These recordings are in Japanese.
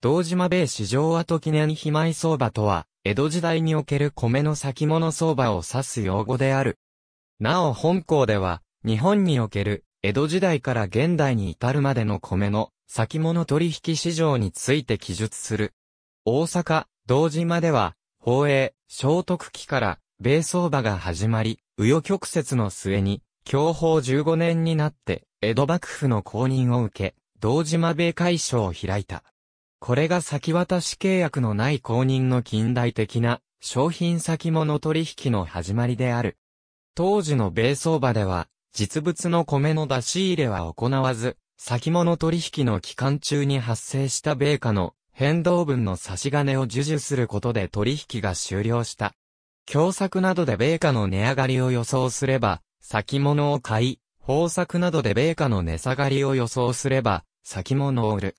道島米市場跡記念非米相場とは、江戸時代における米の先物相場を指す用語である。なお本校では、日本における江戸時代から現代に至るまでの米の先物取引市場について記述する。大阪、道島では、宝永、聖徳期から米相場が始まり、右与曲折の末に、享保15年になって、江戸幕府の公認を受け、道島米会所を開いた。これが先渡し契約のない公認の近代的な商品先物取引の始まりである。当時の米相場では、実物の米の出し入れは行わず、先物取引の期間中に発生した米価の変動分の差し金を授受することで取引が終了した。共作などで米価の値上がりを予想すれば、先物を買い、豊作などで米価の値下がりを予想すれば、先物を売る。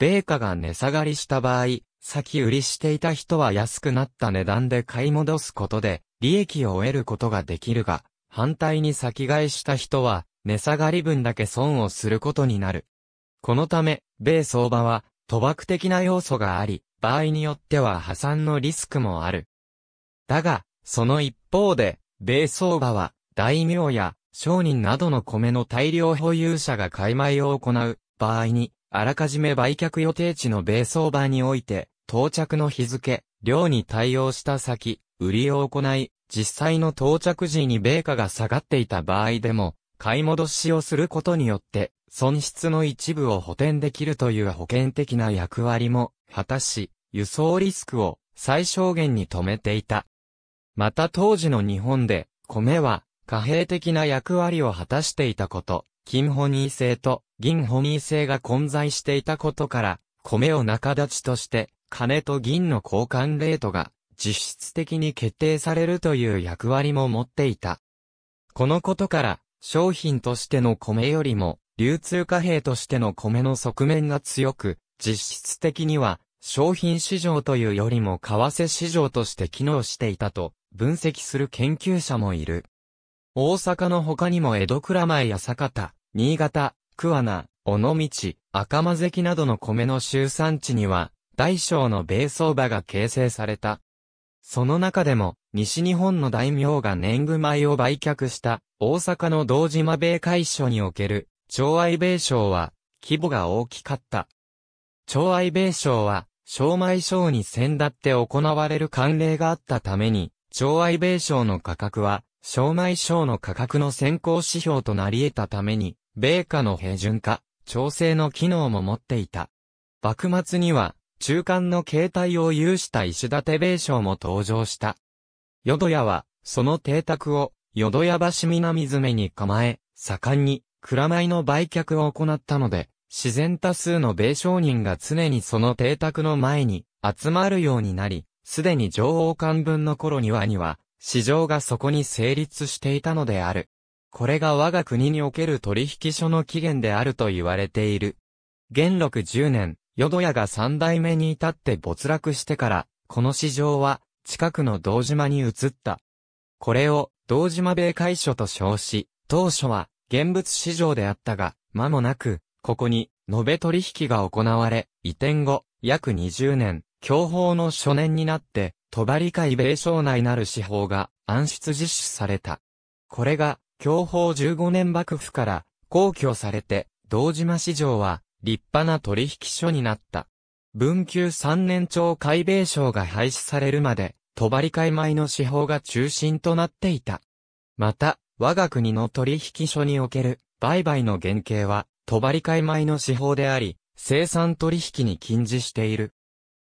米価が値下がりした場合、先売りしていた人は安くなった値段で買い戻すことで、利益を得ることができるが、反対に先買いした人は、値下がり分だけ損をすることになる。このため、米相場は、賭博的な要素があり、場合によっては破産のリスクもある。だが、その一方で、米相場は、大名や商人などの米の大量保有者が買い前を行う場合に、あらかじめ売却予定地の米相場において、到着の日付、量に対応した先、売りを行い、実際の到着時に米価が下がっていた場合でも、買い戻しをすることによって、損失の一部を補填できるという保険的な役割も、果たし、輸送リスクを最小限に止めていた。また当時の日本で、米は、貨幣的な役割を果たしていたこと、金ホニー製と銀ホニー製が混在していたことから、米を中立ちとして、金と銀の交換レートが実質的に決定されるという役割も持っていた。このことから、商品としての米よりも、流通貨幣としての米の側面が強く、実質的には、商品市場というよりも為替市場として機能していたと、分析する研究者もいる。大阪の他にも江戸蔵前や酒田、新潟、桑名、尾道、赤間関などの米の集産地には、大小の米相場が形成された。その中でも、西日本の大名が年貢米を売却した、大阪の堂島米会所における、町愛米商は、規模が大きかった。町愛米商は、商米商に先立って行われる慣例があったために、町愛米商の価格は、商米商の価格の先行指標となり得たために、米価の平準化、調整の機能も持っていた。幕末には、中間の形態を有した石立米商も登場した。淀屋は、その邸宅を、淀屋橋南詰に構え、盛んに、蔵米の売却を行ったので、自然多数の米商人が常にその邸宅の前に集まるようになり、すでに情王官分の頃にはには、市場がそこに成立していたのである。これが我が国における取引所の起源であると言われている。元禄10年、淀屋が三代目に至って没落してから、この市場は近くの道島に移った。これを道島米会所と称し、当初は現物市場であったが、間もなく、ここに延べ取引が行われ、移転後、約20年、強法の初年になって、戸張会米省内なる司法が暗室実施された。これが、享保15年幕府から公挙されて、道島市場は立派な取引所になった。文久3年朝海米省が廃止されるまで、戸張会米の司法が中心となっていた。また、我が国の取引所における売買の原型は、戸張会米の司法であり、生産取引に禁じしている。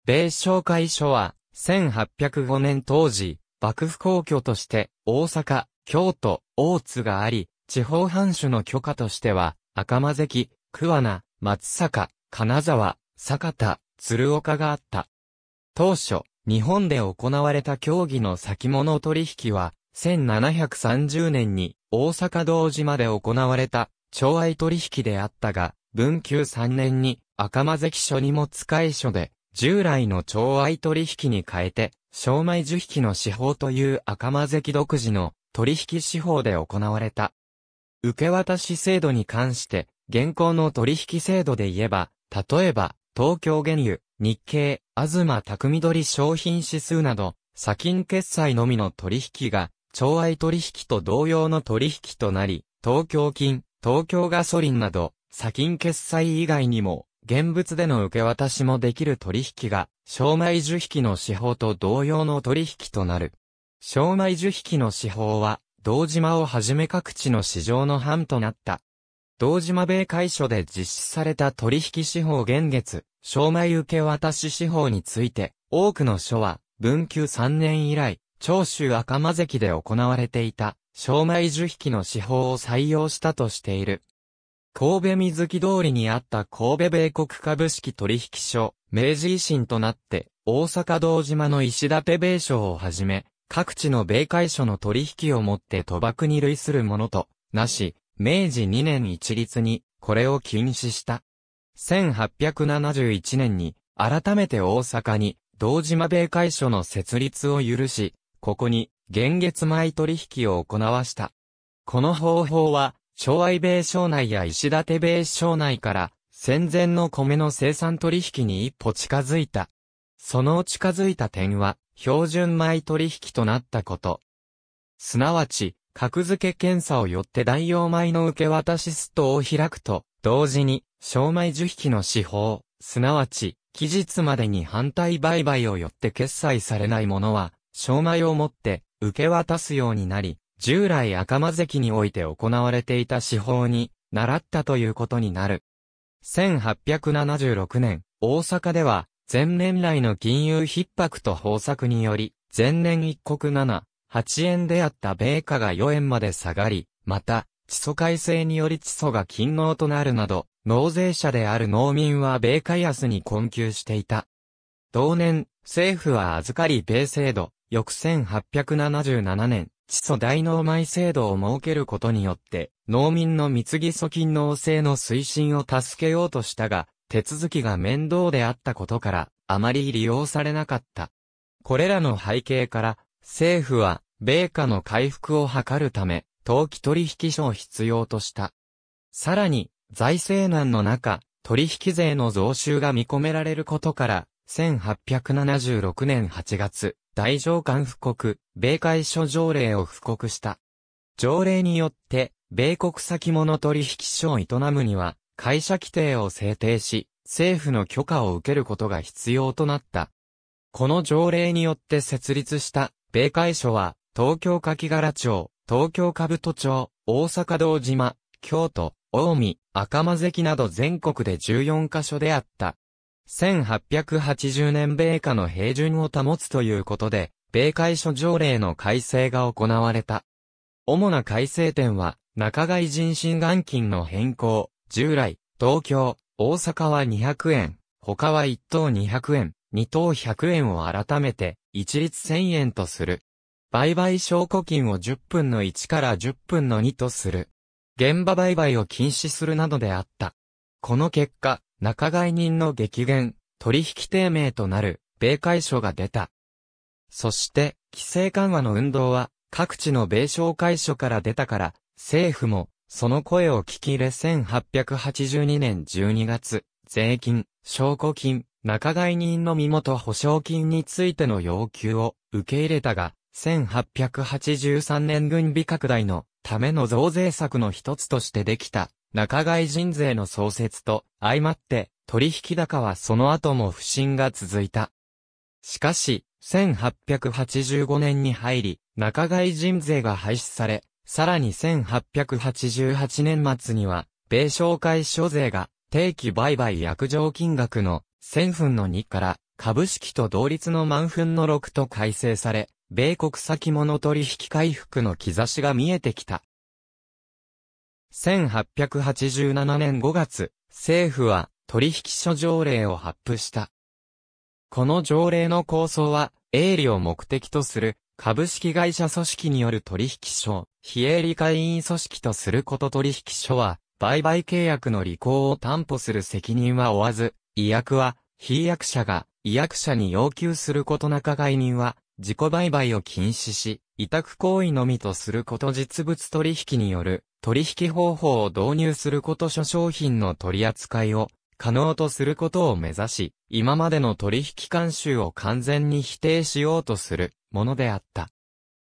米商会所は、1805年当時、幕府皇居として大阪、京都、大津があり、地方藩主の許可としては、赤間関、桑名、松坂、金沢、酒田、鶴岡があった。当初、日本で行われた競技の先物取引は、1730年に大阪道まで行われた、長愛取引であったが、文久3年に赤間関所も使い所で従来の超愛取引に変えて、商売受引の手法という赤間関独自の取引手法で行われた。受け渡し制度に関して、現行の取引制度で言えば、例えば、東京原油、日経、東匠緑商品指数など、砂金決済のみの取引が、超愛取引と同様の取引となり、東京金、東京ガソリンなど、砂金決済以外にも、現物での受け渡しもできる取引が、商売受引の手法と同様の取引となる。商売受引の手法は、道島をはじめ各地の市場の範となった。道島米会所で実施された取引手法現月、商売受け渡し手法について、多くの書は、文久3年以来、長州赤間関で行われていた、商売受引の手法を採用したとしている。神戸水木通りにあった神戸米国株式取引所、明治維新となって、大阪道島の石立米商をはじめ、各地の米会所の取引をもって賭博に類するものと、なし、明治2年一律に、これを禁止した。1871年に、改めて大阪に、道島米会所の設立を許し、ここに、現月前取引を行わした。この方法は、昭愛米省内や石立米省内から、戦前の米の生産取引に一歩近づいた。その近づいた点は、標準米取引となったこと。すなわち、格付け検査をよって代用米の受け渡しストを開くと、同時に、商米受引の司法、すなわち、期日までに反対売買をよって決済されないものは、商米をもって受け渡すようになり、従来赤間関において行われていた司法に、習ったということになる。1876年、大阪では、前年来の金融逼迫と豊作により、前年一国七、八円であった米価が四円まで下がり、また、地租改正により地租が勤労となるなど、納税者である農民は米価安に困窮していた。同年、政府は預かり米制度、翌1877年、地租大農米制度を設けることによって、農民の貢ぎ租金納税の推進を助けようとしたが、手続きが面倒であったことから、あまり利用されなかった。これらの背景から、政府は、米価の回復を図るため、投機取引所を必要とした。さらに、財政難の中、取引税の増収が見込められることから、1876年8月、大上官布告、米会所条例を布告した。条例によって、米国先物取引所を営むには、会社規定を制定し、政府の許可を受けることが必要となった。この条例によって設立した、米会所は、東京柿柄町、東京兜町、大阪道島、京都、大見、赤間関など全国で14カ所であった。1880年米価の平準を保つということで、米会所条例の改正が行われた。主な改正点は、中外人心眼金の変更、従来、東京、大阪は200円、他は1等200円、2等100円を改めて、一律1000円とする。売買証拠金を10分の1から10分の2とする。現場売買を禁止するなどであった。この結果、仲買人の激減、取引低迷となる、米会所が出た。そして、規制緩和の運動は、各地の米商会所から出たから、政府も、その声を聞き入れ1882年12月、税金、証拠金、仲買人の身元保証金についての要求を受け入れたが、1883年軍備拡大のための増税策の一つとしてできた中外人税の創設と相まって取引高はその後も不振が続いた。しかし、1885年に入り、中外人税が廃止され、さらに1888年末には、米商会所税が定期売買約定金額の1000分の2から株式と同率の万分の6と改正され、米国先物取引回復の兆しが見えてきた。1887年5月、政府は取引所条例を発布した。この条例の構想は、営利を目的とする株式会社組織による取引所、非営利会員組織とすること取引所は、売買契約の履行を担保する責任は負わず、違約は、非役者が、違約者に要求すること中。外人は、自己売買を禁止し、委託行為のみとすること実物取引による、取引方法を導入すること諸商品の取り扱いを可能とすることを目指し、今までの取引慣習を完全に否定しようとするものであった。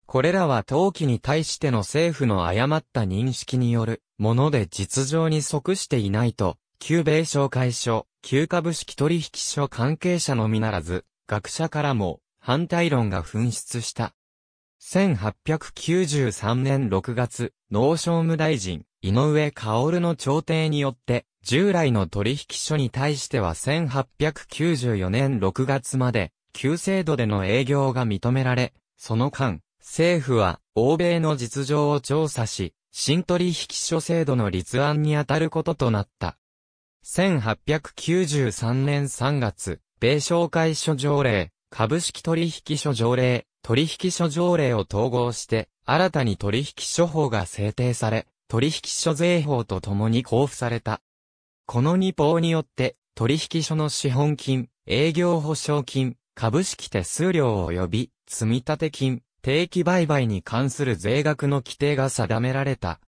これらは陶器に対しての政府の誤った認識によるもので実情に即していないと、旧米商会所、旧株式取引所関係者のみならず、学者からも反対論が噴出した。1893年6月、農商務大臣、井上薫の調停によって、従来の取引所に対しては1894年6月まで、旧制度での営業が認められ、その間、政府は、欧米の実情を調査し、新取引所制度の立案に当たることとなった。1893年3月、米商会所条例、株式取引所条例、取引所条例を統合して、新たに取引所法が制定され、取引所税法と共に交付された。この2法によって、取引所の資本金、営業保証金、株式手数料及び、積立金、定期売買に関する税額の規定が定められた。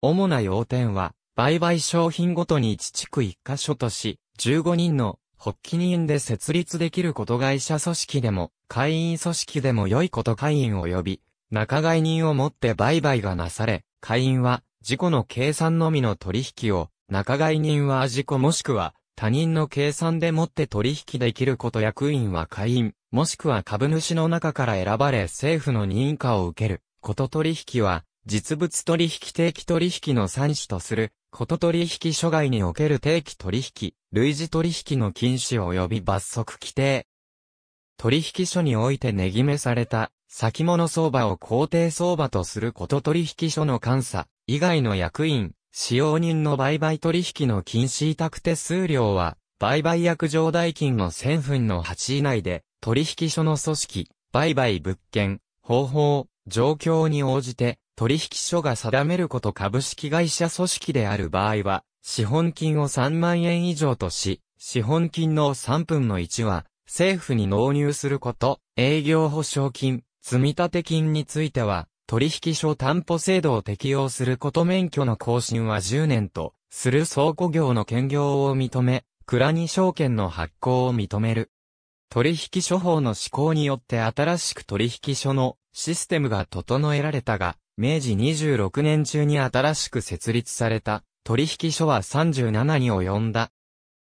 主な要点は、売買商品ごとに1地区1箇所とし、15人の発起人で設立できること会社組織でも、会員組織でも良いこと会員及び、仲買人をもって売買がなされ、会員は、自己の計算のみの取引を、仲買人は自己もしくは、他人の計算でもって取引できること役員は会員、もしくは株主の中から選ばれ政府の認可を受ける、こと取引は、実物取引定期取引の三種とする、こと取引所外における定期取引、類似取引の禁止及び罰則規定。取引所において値決めされた、先物相場を肯定相場とすること取引所の監査、以外の役員、使用人の売買取引の禁止委託手数料は、売買約定代金の1000分の8以内で、取引所の組織、売買物件、方法、状況に応じて、取引所が定めること株式会社組織である場合は、資本金を3万円以上とし、資本金の3分の1は、政府に納入すること、営業保証金、積立金については、取引所担保制度を適用すること免許の更新は10年と、する倉庫業の兼業を認め、蔵に証券の発行を認める。取引所法の施行によって新しく取引所のシステムが整えられたが、明治26年中に新しく設立された取引所は37に及んだ。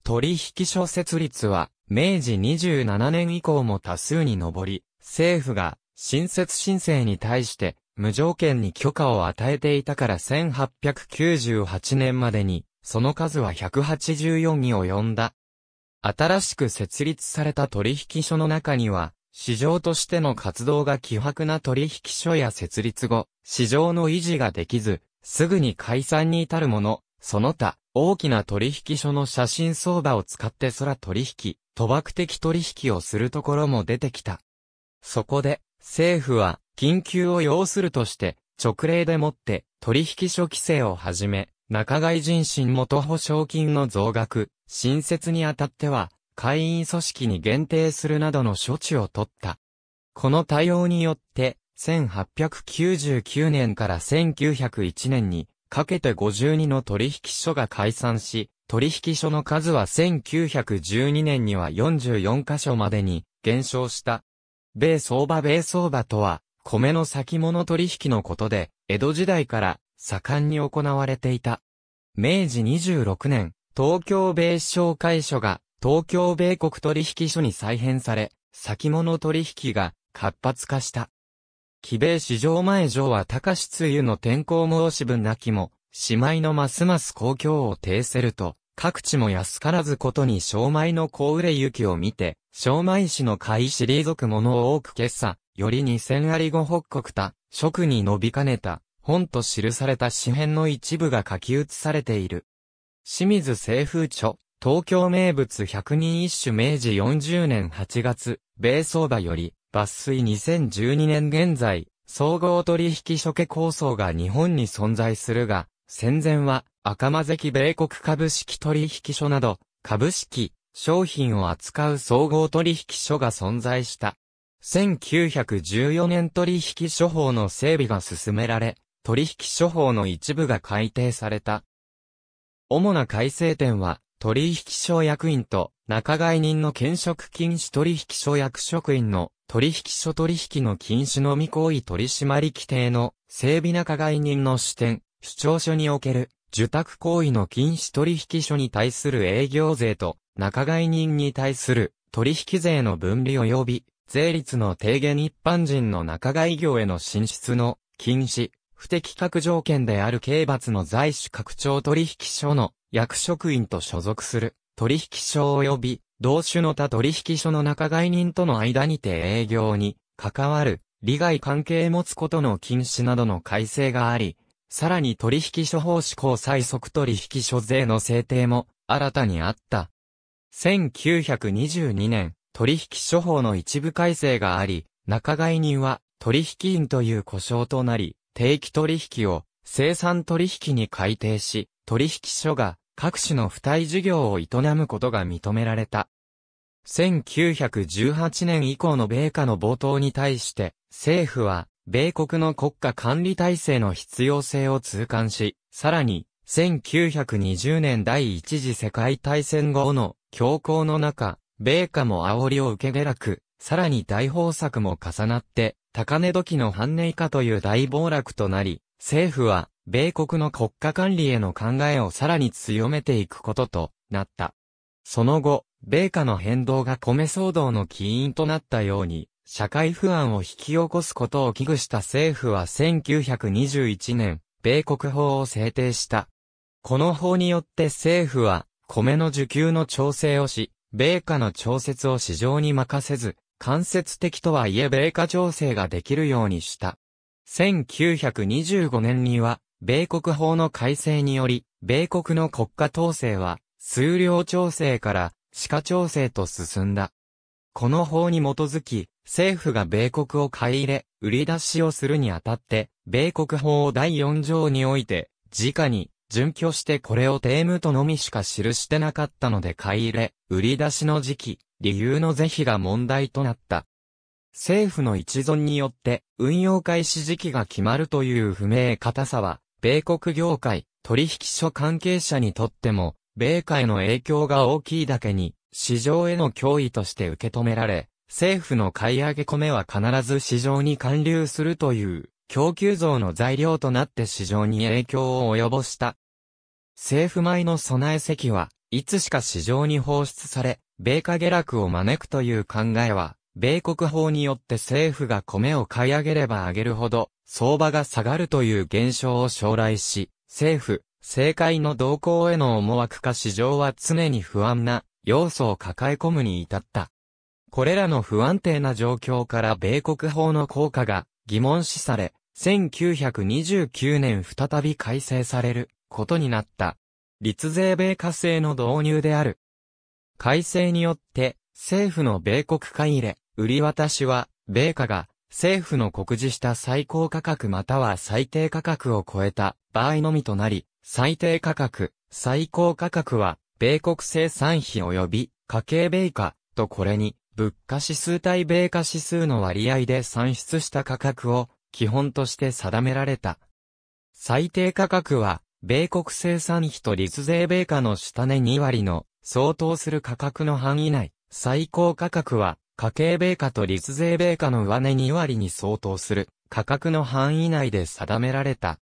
取引所設立は明治27年以降も多数に上り、政府が新設申請に対して無条件に許可を与えていたから1898年までに、その数は184に及んだ。新しく設立された取引所の中には、市場としての活動が希薄な取引所や設立後、市場の維持ができず、すぐに解散に至るもの、その他、大きな取引所の写真相場を使って空取引、賭博的取引をするところも出てきた。そこで、政府は、緊急を要するとして、直令でもって取引所規制をはじめ、中外人身元保証金の増額、新設にあたっては、会員組織に限定するなどの処置を取った。この対応によって、1899年から1901年にかけて52の取引所が解散し、取引所の数は1912年には44カ所までに減少した。米相場米相場とは、米の先物取引のことで、江戸時代から盛んに行われていた。明治26年、東京米商会所が東京米国取引所に再編され、先物取引が活発化した。木米市場前上は高し梅雨の天候申し分なきも、姉妹のますます公共を呈せると、各地も安からずことに商米の小売れ行きを見て、商米市の買いズくものを多く決査、より二千ありご北国た、職に伸びかねた、本と記された詩編の一部が書き写されている。清水清風著、東京名物百人一首明治40年8月、米相場より、抜粋2012年現在、総合取引所家構想が日本に存在するが、戦前は赤間関米国株式取引所など、株式、商品を扱う総合取引所が存在した。1914年取引処方の整備が進められ、取引処方の一部が改定された。主な改正点は、取引所役員と仲買人の兼職禁止取引所役職員の取引所取引の禁止のみ行為取締規定の整備仲買人の視点、主張書における受託行為の禁止取引所に対する営業税と仲買人に対する取引税の分離及び税率の低減一般人の仲買業への進出の禁止、不適格条件である刑罰の在種拡張取引所の役職員と所属する、取引所及び、同種の他取引所の仲買人との間にて営業に、関わる、利害関係持つことの禁止などの改正があり、さらに取引所法施行最速取引所税の制定も、新たにあった。1922年、取引所法の一部改正があり、仲買人は、取引員という故障となり、定期取引を、生産取引に改定し、取引所が各種の付帯事業を営むことが認められた。1918年以降の米価の冒頭に対して、政府は、米国の国家管理体制の必要性を痛感し、さらに、1920年第一次世界大戦後の強行の中、米価も煽りを受け下落、さらに大豊作も重なって、高値時の半値以下という大暴落となり、政府は米国の国家管理への考えをさらに強めていくこととなった。その後、米価の変動が米騒動の起因となったように、社会不安を引き起こすことを危惧した政府は1921年、米国法を制定した。この法によって政府は、米の需給の調整をし、米価の調節を市場に任せず、間接的とはいえ米価調整ができるようにした。1925年には、米国法の改正により、米国の国家統制は、数量調整から歯科調整と進んだ。この法に基づき、政府が米国を買い入れ、売り出しをするにあたって、米国法を第4条において、直に、準拠してこれをテームとのみしか記してなかったので買い入れ、売り出しの時期、理由の是非が問題となった。政府の一存によって運用開始時期が決まるという不明硬さは米国業界、取引所関係者にとっても、米価への影響が大きいだけに、市場への脅威として受け止められ、政府の買い上げ米は必ず市場に還流するという、供給増の材料となって市場に影響を及ぼした。政府米の備え席はいつしか市場に放出され、米価下落を招くという考えは米国法によって政府が米を買い上げれば上げるほど、相場が下がるという現象を将来し、政府、政界の動向への思惑か市場は常に不安な要素を抱え込むに至った。これらの不安定な状況から米国法の効果が疑問視され、1929年再び改正されることになった。立税米化制の導入である。改正によって、政府の米国買い入れ、売り渡しは、米価が政府の告示した最高価格または最低価格を超えた場合のみとなり、最低価格、最高価格は、米国生産費及び家計米価とこれに物価指数対米価指数の割合で算出した価格を基本として定められた。最低価格は、米国生産費と立税米価の下値2割の相当する価格の範囲内、最高価格は、家計米価と立税米価の上値2割に相当する価格の範囲内で定められた。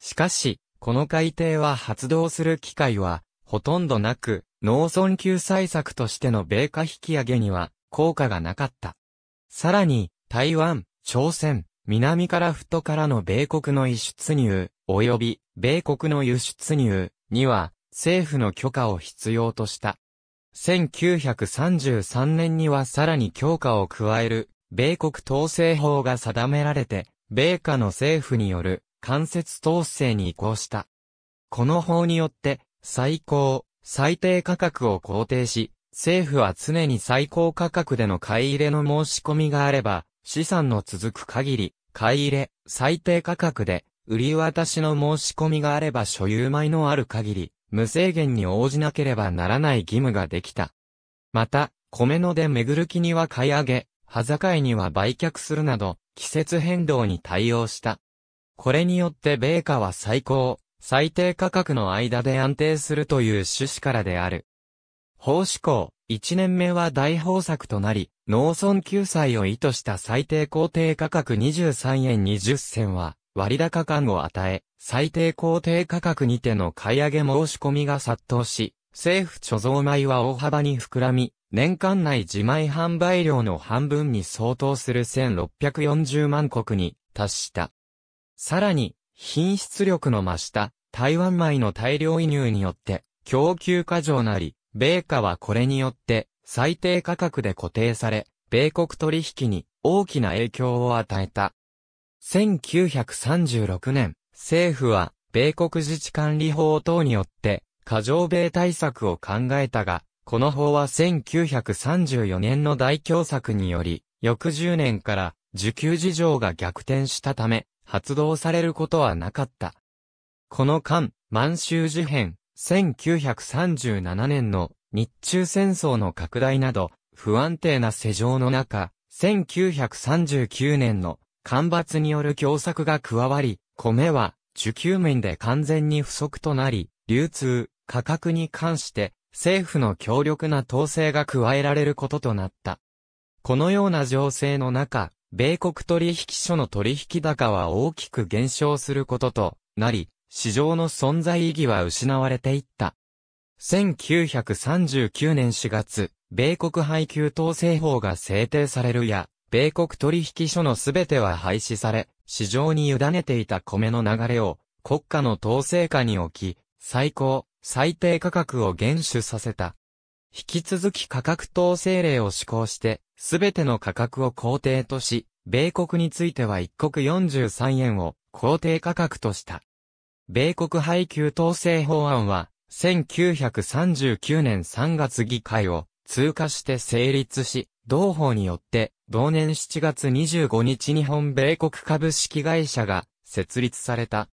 しかし、この改定は発動する機会はほとんどなく、農村救済策としての米価引き上げには効果がなかった。さらに、台湾、朝鮮、南からとからの米国の輸出入、及び米国の輸出入には政府の許可を必要とした。1933年にはさらに強化を加える、米国統制法が定められて、米下の政府による間接統制に移行した。この法によって、最高、最低価格を肯定し、政府は常に最高価格での買い入れの申し込みがあれば、資産の続く限り、買い入れ、最低価格で、売り渡しの申し込みがあれば所有米のある限り、無制限に応じなければならない義務ができた。また、米野で巡る木には買い上げ、葉境には売却するなど、季節変動に対応した。これによって米価は最高、最低価格の間で安定するという趣旨からである。法施行、1年目は大豊作となり、農村救済を意図した最低工程価格23円20銭は、割高感を与え、最低工程価格にての買い上げ申し込みが殺到し、政府貯蔵米は大幅に膨らみ、年間内自前販売量の半分に相当する1640万国に達した。さらに、品質力の増した台湾米の大量輸入によって供給過剰なり、米価はこれによって最低価格で固定され、米国取引に大きな影響を与えた。1936年、政府は、米国自治管理法等によって、過剰米対策を考えたが、この法は1934年の大協作により、翌10年から受給事情が逆転したため、発動されることはなかった。この間、満州事変、1937年の日中戦争の拡大など、不安定な世情の中、1939年の干ばつによる凶作が加わり、米は需給面で完全に不足となり、流通、価格に関して政府の強力な統制が加えられることとなった。このような情勢の中、米国取引所の取引高は大きく減少することとなり、市場の存在意義は失われていった。1939年4月、米国配給統制法が制定されるや、米国取引所のすべては廃止され、市場に委ねていた米の流れを国家の統制下に置き、最高、最低価格を厳守させた。引き続き価格統制令を施行して、すべての価格を肯定とし、米国については1国43円を肯定価格とした。米国配給統制法案は、1939年3月議会を通過して成立し、同法によって、同年7月25日日本米国株式会社が設立された。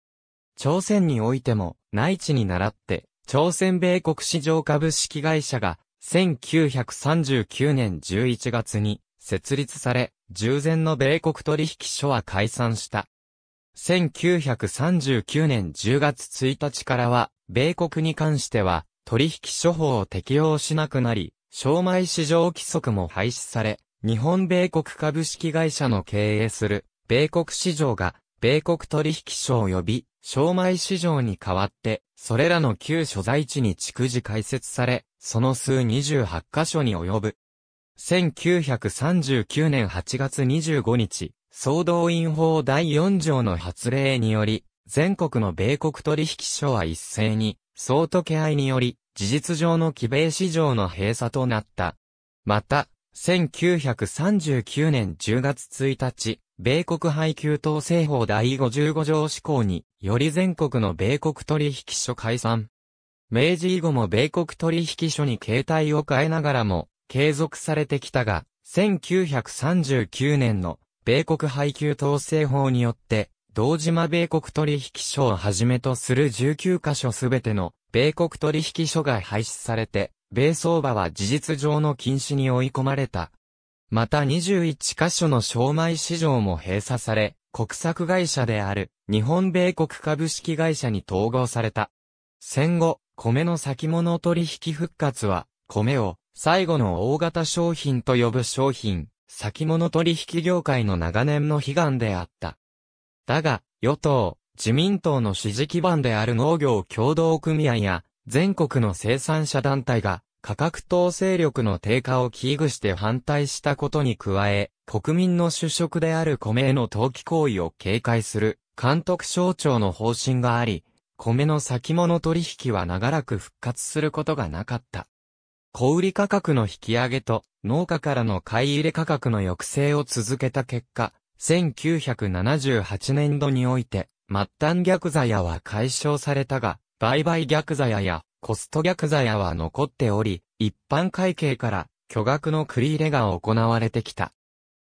朝鮮においても、内地に倣って、朝鮮米国市場株式会社が、1939年11月に設立され、従前の米国取引所は解散した。1939年10月1日からは、米国に関しては、取引処方を適用しなくなり、商売市場規則も廃止され、日本米国株式会社の経営する、米国市場が、米国取引所及び、商売市場に代わって、それらの旧所在地に逐次開設され、その数28カ所に及ぶ。1939年8月25日、総動員法第4条の発令により、全国の米国取引所は一斉に、総都気いにより、事実上のキ米市場の閉鎖となった。また、1939年10月1日、米国配給統制法第55条施行に、より全国の米国取引所解散。明治以後も米国取引所に形態を変えながらも、継続されてきたが、1939年の米国配給統制法によって、道島米国取引所をはじめとする19カ所すべての米国取引所が廃止されて、米相場は事実上の禁止に追い込まれた。また21カ所の商売市場も閉鎖され、国策会社である日本米国株式会社に統合された。戦後、米の先物取引復活は、米を最後の大型商品と呼ぶ商品、先物取引業界の長年の悲願であった。だが、与党、自民党の支持基盤である農業協同組合や、全国の生産者団体が、価格統制力の低下を危惧して反対したことに加え、国民の主食である米への投機行為を警戒する監督省庁の方針があり、米の先物取引は長らく復活することがなかった。小売価格の引き上げと農家からの買い入れ価格の抑制を続けた結果、1978年度において末端逆座屋は解消されたが、売買逆座屋やコスト逆座屋は残っており、一般会計から巨額の繰り入れが行われてきた。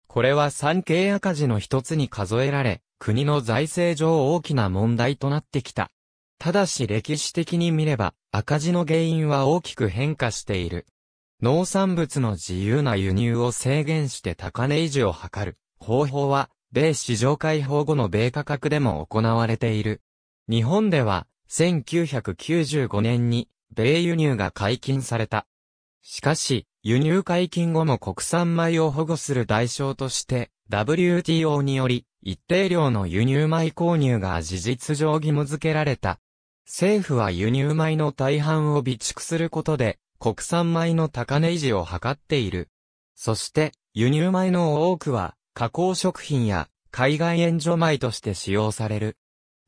これは産経赤字の一つに数えられ、国の財政上大きな問題となってきた。ただし歴史的に見れば、赤字の原因は大きく変化している。農産物の自由な輸入を制限して高値維持を図る方法は米市場開放後の米価格でも行われている。日本では、1995年に、米輸入が解禁された。しかし、輸入解禁後も国産米を保護する代償として、WTO により、一定量の輸入米購入が事実上義務付けられた。政府は輸入米の大半を備蓄することで、国産米の高値維持を図っている。そして、輸入米の多くは、加工食品や海外援助米として使用される。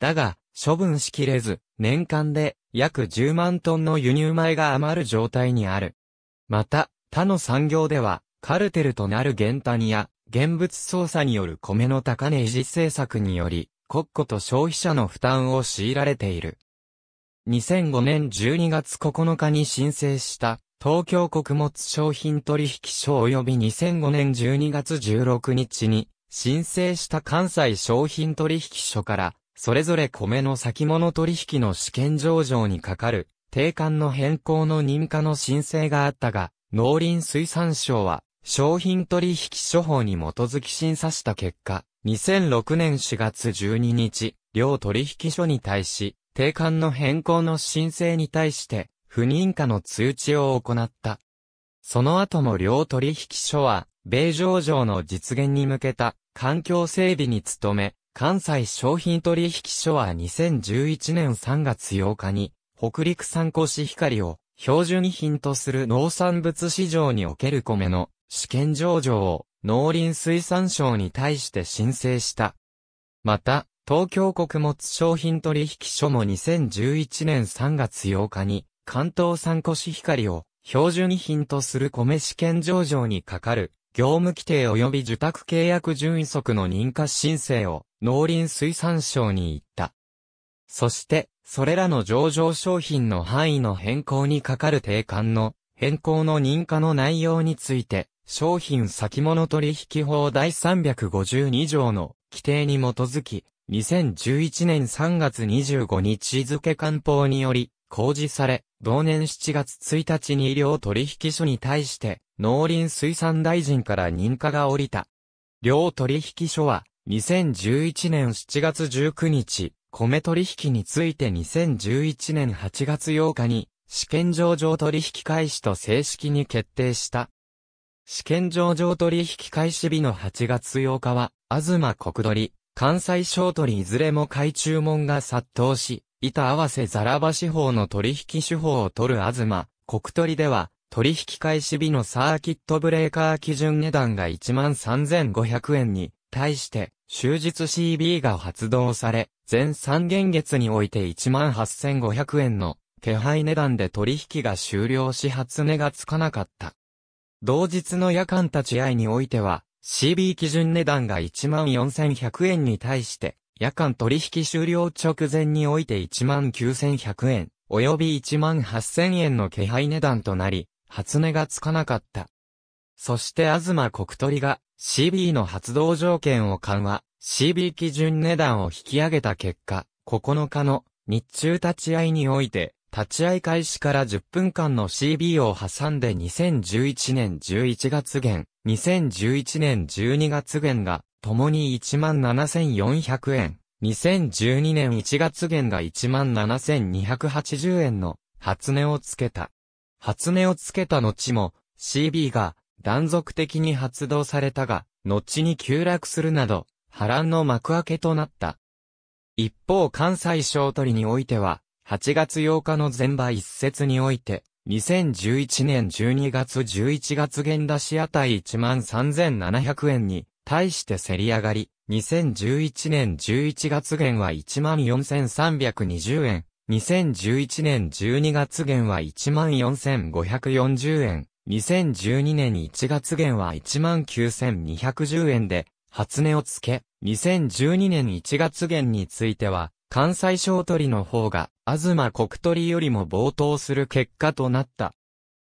だが、処分しきれず、年間で約10万トンの輸入米が余る状態にある。また、他の産業では、カルテルとなる原谷や、現物操作による米の高値維持政策により、国庫と消費者の負担を強いられている。2005年12月9日に申請した東京穀物商品取引所及び2005年12月16日に申請した関西商品取引所から、それぞれ米の先物取引の試験上場にかかる、定款の変更の認可の申請があったが、農林水産省は、商品取引処法に基づき審査した結果、2006年4月12日、両取引所に対し、定款の変更の申請に対して、不認可の通知を行った。その後も両取引所は、米上場の実現に向けた環境整備に努め、関西商品取引所は2011年3月8日に、北陸産コシヒカリを標準品とする農産物市場における米の試験上場を農林水産省に対して申請した。また、東京穀物商品取引所も2011年3月8日に、関東産コシヒカリを標準品とする米試験上場にかかる業務規定及び受託契約順位則の認可申請を農林水産省に行った。そして、それらの上場商品の範囲の変更にかかる定款の変更の認可の内容について、商品先物取引法第352条の規定に基づき、2011年3月25日付官報により、公示され、同年7月1日に医療取引所に対して、農林水産大臣から認可が下りた。両取引所は、2011年7月19日、米取引について2011年8月8日に、試験上場取引開始と正式に決定した。試験上場取引開始日の8月8日は、東国取、関西小取いずれも買い注文が殺到し、板合わせザラバ司法の取引手法を取る東、国取では、取引開始日のサーキットブレーカー基準値段が13,500円に、対して、終日 CB が発動され、全3元月において18,500円の気配値段で取引が終了し発値がつかなかった。同日の夜間立ち会いにおいては、CB 基準値段が14,100円に対して、夜間取引終了直前において19,100円、及び18,000円の気配値段となり、初値がつかなかった。そして東国取が CB の発動条件を緩和、CB 基準値段を引き上げた結果、9日の日中立ち会いにおいて、立ち会い開始から10分間の CB を挟んで2011年11月限、2011年12月限がともに17,400円、2012年1月現が17,280円の初値をつけた。初値をつけた後も CB が断続的に発動されたが、後に急落するなど、波乱の幕開けとなった。一方関西小取においては、8月8日の前場一節において、2011年12月11月現出し値13,700円に、対して競り上がり、2011年11月現は14,320円、2011年12月現は14,540円、2012年1月現は19,210円で、初値をつけ、2012年1月現については、関西小鳥の方が、東国鳥よりも冒頭する結果となった。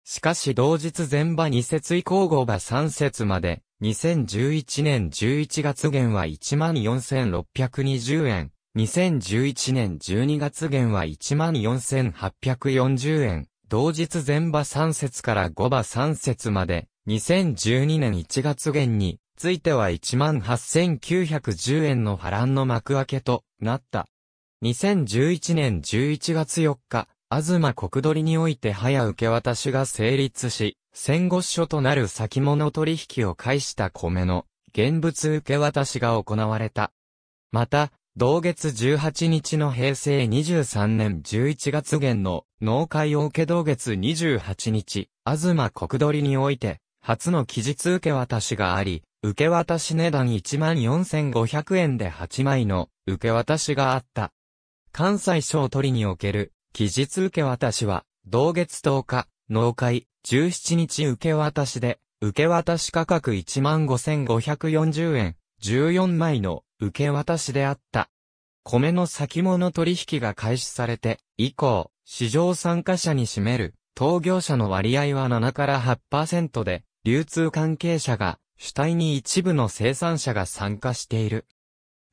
しかし同日前場2節以降後場3節まで、2011年11月現は14,620円。2011年12月現は14,840円。同日前場3節から5場3節まで、2012年1月現に、ついては18,910円の波乱の幕開けとなった。2011年11月4日、東国取において早受け渡しが成立し、戦後書となる先物取引を介した米の現物受け渡しが行われた。また、同月18日の平成23年11月元の農会を受け同月28日、東国取において、初の期日受け渡しがあり、受け渡し値段14,500円で8枚の受け渡しがあった。関西省取における期日受け渡しは、同月10日、納会、17日受け渡しで、受け渡し価格15,540円、14枚の受け渡しであった。米の先物取引が開始されて、以降、市場参加者に占める、当業者の割合は7から8%で、流通関係者が、主体に一部の生産者が参加している。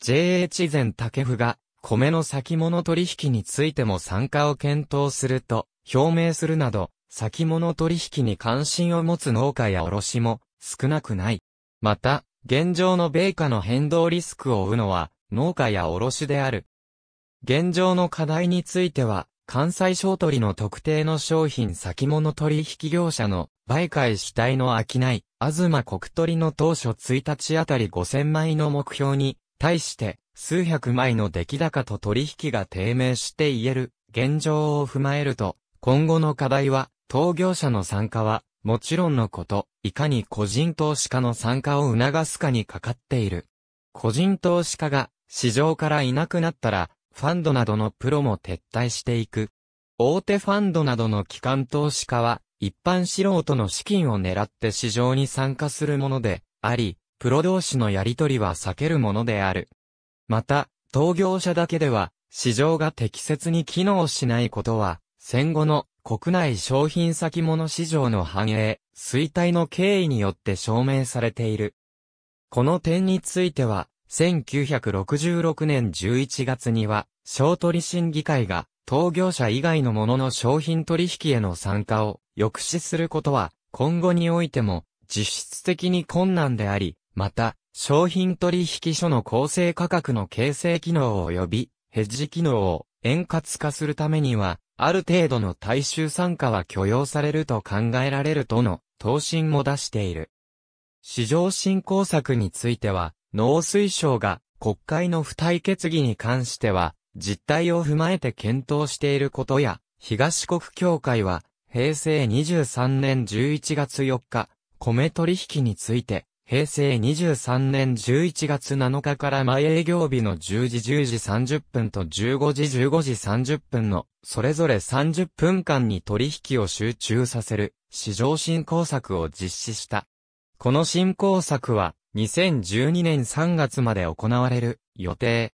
JH 前竹府が、米の先物取引についても参加を検討すると、表明するなど、先物取引に関心を持つ農家や卸も少なくない。また、現状の米価の変動リスクを負うのは農家や卸である。現状の課題については、関西商取の特定の商品先物取引業者の売買主体の商い、東国取の当初1日あたり5000枚の目標に、対して数百枚の出来高と取引が低迷して言える現状を踏まえると、今後の課題は投業者の参加は、もちろんのこと、いかに個人投資家の参加を促すかにかかっている。個人投資家が市場からいなくなったら、ファンドなどのプロも撤退していく。大手ファンドなどの機関投資家は、一般素人の資金を狙って市場に参加するもので、あり、プロ同士のやり取りは避けるものである。また、投業者だけでは、市場が適切に機能しないことは、戦後の国内商品先物市場の繁栄、衰退の経緯によって証明されている。この点については、1966年11月には、商取審議会が、当業者以外のものの商品取引への参加を抑止することは、今後においても、実質的に困難であり、また、商品取引所の構成価格の形成機能及び、ヘッジ機能を円滑化するためには、ある程度の大衆参加は許容されると考えられるとの答申も出している。市場振興策については、農水省が国会の付帯決議に関しては、実態を踏まえて検討していることや、東国協会は、平成23年11月4日、米取引について、平成23年11月7日から前営業日の10時10時30分と15時15時30分の、それぞれ30分間に取引を集中させる、市場振興策を実施した。この振興策は、2012年3月まで行われる、予定。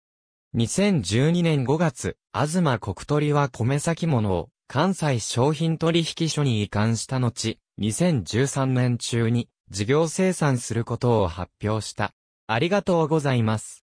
2012年5月、東国取は米先物を、関西商品取引所に移管した後、2013年中に、事業生産することを発表した。ありがとうございます。